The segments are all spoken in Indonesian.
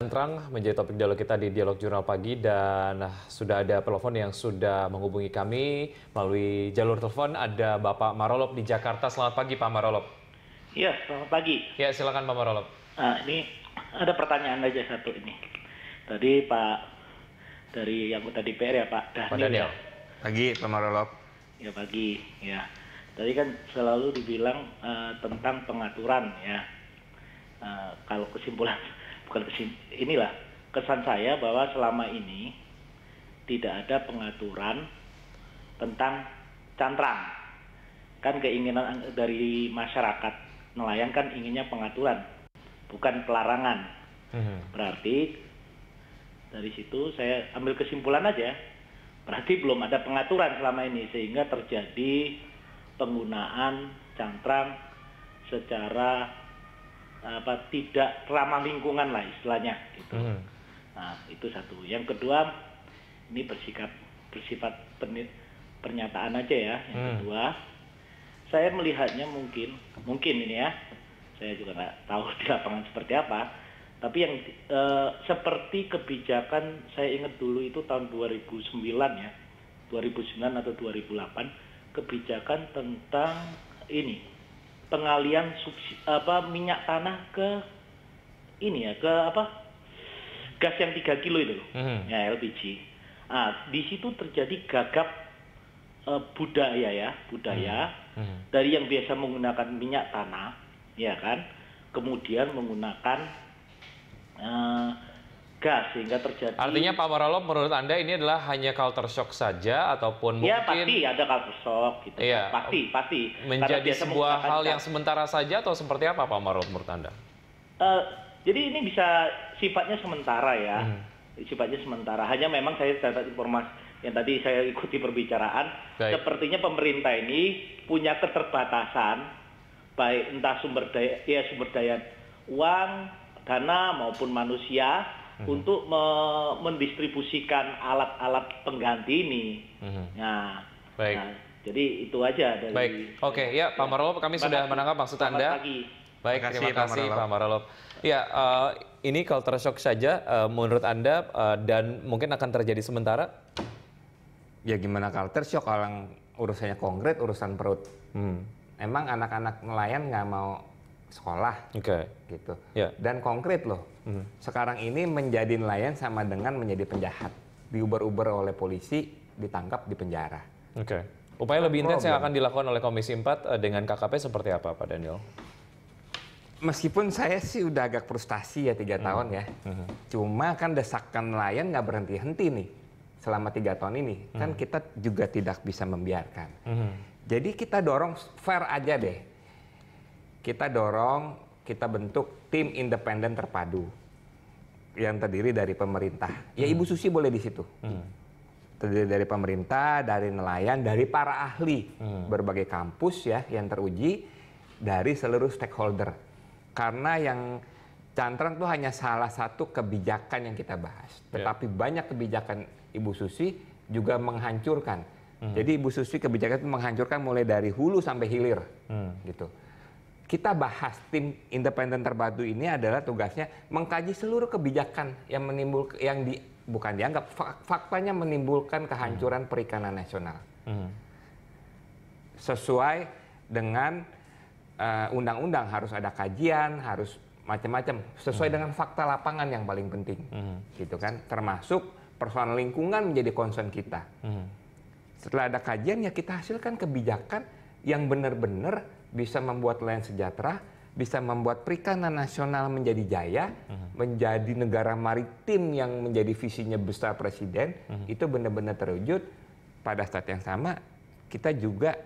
Terang menjadi topik dialog kita di Dialog Jurnal Pagi dan sudah ada telepon yang sudah menghubungi kami melalui jalur telepon ada Bapak Marolop di Jakarta. Selamat pagi Pak Marolop. Iya, selamat pagi. Ya, silakan Pak Marolop. Nah, ini ada pertanyaan aja satu ini. Tadi Pak dari yang tadi PR ya Pak Daniel. Pak ya? Daniel. Pagi Pak Marolop. Ya pagi ya. Tadi kan selalu dibilang uh, tentang pengaturan ya. Uh, kalau kesimpulan bukan kesin, inilah kesan saya bahwa selama ini tidak ada pengaturan tentang cantrang. Kan keinginan dari masyarakat nelayan kan inginnya pengaturan, bukan pelarangan. Hmm. Berarti dari situ saya ambil kesimpulan aja. Berarti belum ada pengaturan selama ini sehingga terjadi penggunaan cantrang secara apa tidak ramah lingkungan lah istilahnya gitu. Hmm. Nah, itu satu. Yang kedua ini bersikap bersifat penit pernyataan aja ya. Yang hmm. kedua saya melihatnya mungkin mungkin ini ya. Saya juga nggak tahu di lapangan seperti apa. Tapi yang e, seperti kebijakan saya ingat dulu itu tahun 2009 ya. 2009 atau 2008 kebijakan tentang ini pengalian subsi, apa minyak tanah ke ini ya ke apa gas yang 3 kilo itu loh hmm. ya LPG ah di situ terjadi gagap uh, budaya ya budaya hmm. Hmm. dari yang biasa menggunakan minyak tanah ya kan kemudian menggunakan eh, gas sehingga terjadi. Artinya Pak Marolo menurut Anda ini adalah hanya culture shock saja ataupun ya, mungkin Iya, pasti ada culture shock gitu. Ya, pasti, pasti. Menjadi sebuah hal yang sementara saja atau seperti apa Pak Marolo menurut Anda? Uh, jadi ini bisa sifatnya sementara ya. Hmm. Sifatnya sementara. Hanya memang saya dapat informasi yang tadi saya ikuti perbicaraan, Baik. sepertinya pemerintah ini punya keterbatasan baik entah sumber daya ya sumber daya uang, dana maupun manusia Mhm. untuk me mendistribusikan alat-alat pengganti ini. Hmm. Nah, baik. Nah, jadi itu aja dari Baik. Oke, okay, ya Pak Marlop kami sudah menangkap maksud Anda. Pagi. Baik, terima kasih, terima kasih Pak Marlop. Ya, uh, ini kalau shock saja uh, menurut Anda uh, dan mungkin akan terjadi sementara? Ya gimana kalau shock orang urusannya konkret, urusan perut. Hmm. Emang anak-anak nelayan nggak mau sekolah okay. gitu yeah. dan konkret loh mm. sekarang ini menjadi nelayan sama dengan menjadi penjahat diuber-uber oleh polisi ditangkap di penjara oke okay. upaya lebih intens yang akan dilakukan oleh Komisi 4 eh, dengan KKP seperti apa Pak Daniel meskipun saya sih udah agak frustasi ya tiga mm. tahun ya mm. cuma kan desakan nelayan nggak berhenti-henti nih selama tiga tahun ini mm. kan hmm. kita juga tidak bisa membiarkan mm. jadi kita dorong fair aja deh kita dorong, kita bentuk tim independen terpadu yang terdiri dari pemerintah. Ya hmm. Ibu Susi boleh di situ. Hmm. Terdiri dari pemerintah, dari nelayan, dari para ahli hmm. berbagai kampus ya yang teruji dari seluruh stakeholder. Karena yang cantrang itu hanya salah satu kebijakan yang kita bahas. Ya. Tetapi yeah. banyak kebijakan Ibu Susi juga menghancurkan. Hmm. Jadi Ibu Susi kebijakan itu menghancurkan mulai dari hulu sampai hilir. Hmm. Gitu kita bahas tim independen terpadu ini adalah tugasnya mengkaji seluruh kebijakan yang menimbul yang di bukan dianggap fak, faktanya menimbulkan kehancuran perikanan nasional hmm. sesuai dengan eh, undang-undang uh, harus ada kajian harus macam-macam sesuai hmm. dengan fakta lapangan yang paling penting hmm. gitu kan termasuk persoalan lingkungan menjadi concern kita hmm. setelah ada kajian ya kita hasilkan kebijakan yang benar-benar bisa membuat nelayan sejahtera, bisa membuat perikanan nasional menjadi jaya, uh-huh. menjadi negara maritim yang menjadi visinya besar presiden, uh-huh. itu benar-benar terwujud. Pada saat yang sama, kita juga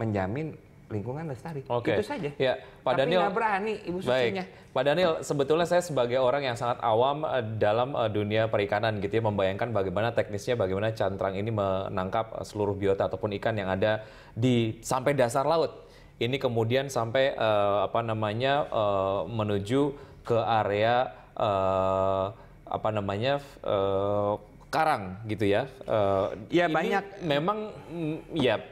menjamin lingkungan lestari. Okay. Itu saja. Ya, Pak Tapi Daniel, berani ibu susinya. Baik. Pak Daniel, sebetulnya saya sebagai orang yang sangat awam eh, dalam eh, dunia perikanan gitu ya, membayangkan bagaimana teknisnya, bagaimana cantrang ini menangkap eh, seluruh biota ataupun ikan yang ada di sampai dasar laut ini kemudian sampai uh, apa namanya uh, menuju ke area uh, apa namanya uh, Karang gitu ya. Uh, ya banyak. Memang mm, ya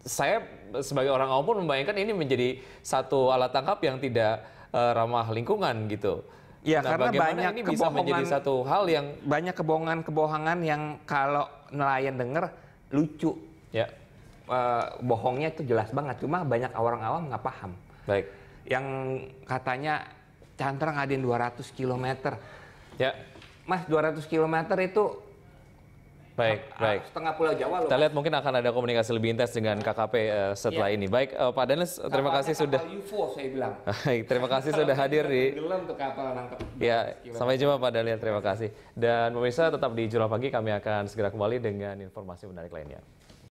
saya sebagai orang awam pun membayangkan ini menjadi satu alat tangkap yang tidak uh, ramah lingkungan gitu. Ya nah, karena banyak ini bisa menjadi satu hal yang banyak kebohongan-kebohongan yang kalau nelayan dengar lucu. Ya uh, bohongnya itu jelas banget. Cuma banyak orang awam nggak paham. Baik. Yang katanya Chandra ngadain 200 km. Ya. Mas 200 km itu Baik, ah, baik. Setengah pulau Jawa loh. Kita lihat mungkin akan ada komunikasi lebih intens dengan KKP uh, eh, setelah yeah. ini. Baik, uh, Pak Daniel terima kasih sudah. UFO saya bilang. terima kasih sudah hadir di. Tuh kapal nangkep. Ya, sampai jumpa Pak Daniel. Terima kasih. Dan pemirsa tetap di Jurnal Pagi kami akan segera kembali dengan informasi menarik lainnya.